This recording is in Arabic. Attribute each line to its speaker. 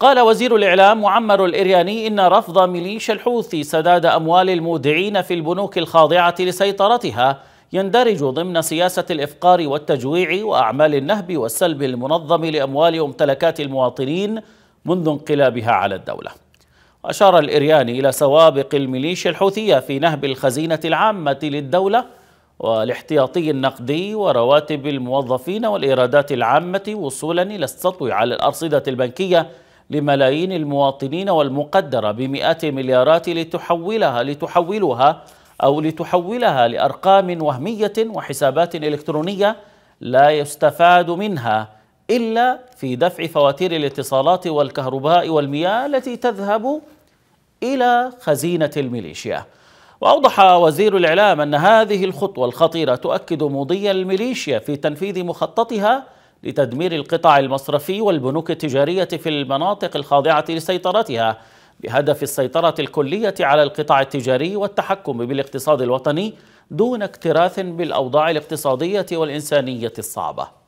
Speaker 1: قال وزير الإعلام معمر الإرياني إن رفض ميليشيا الحوثي سداد أموال المودعين في البنوك الخاضعة لسيطرتها يندرج ضمن سياسة الإفقار والتجويع وأعمال النهب والسلب المنظم لأموال وممتلكات المواطنين منذ انقلابها على الدولة أشار الإرياني إلى سوابق الميليشيا الحوثية في نهب الخزينة العامة للدولة والاحتياطي النقدي ورواتب الموظفين والإيرادات العامة وصولا إلى السطو على الأرصدة البنكية لملايين المواطنين والمقدرة بمئات المليارات لتحولها لتحولها أو لتحولها لأرقام وهمية وحسابات إلكترونية لا يستفاد منها إلا في دفع فواتير الاتصالات والكهرباء والمياه التي تذهب إلى خزينة الميليشيا وأوضح وزير الإعلام أن هذه الخطوة الخطيرة تؤكد مضي الميليشيا في تنفيذ مخططها لتدمير القطاع المصرفي والبنوك التجارية في المناطق الخاضعة لسيطرتها بهدف السيطرة الكلية على القطاع التجاري والتحكم بالاقتصاد الوطني دون اكتراث بالأوضاع الاقتصادية والإنسانية الصعبة